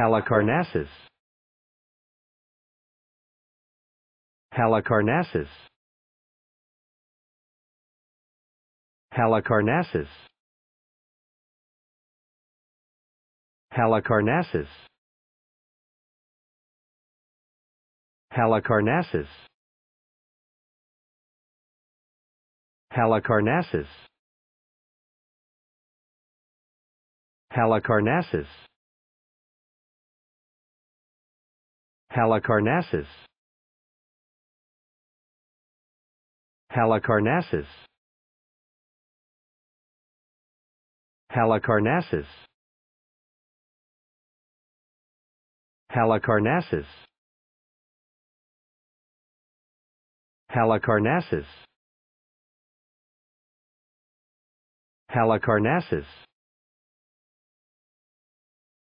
Halicarnassus Halicarnassus Halicarnassus Halicarnassus Halicarnassus Halicarnassus Halicarnassus Halicarnassus Halicarnassus Halicarnassus Halicarnassus Halicarnassus Halicarnassus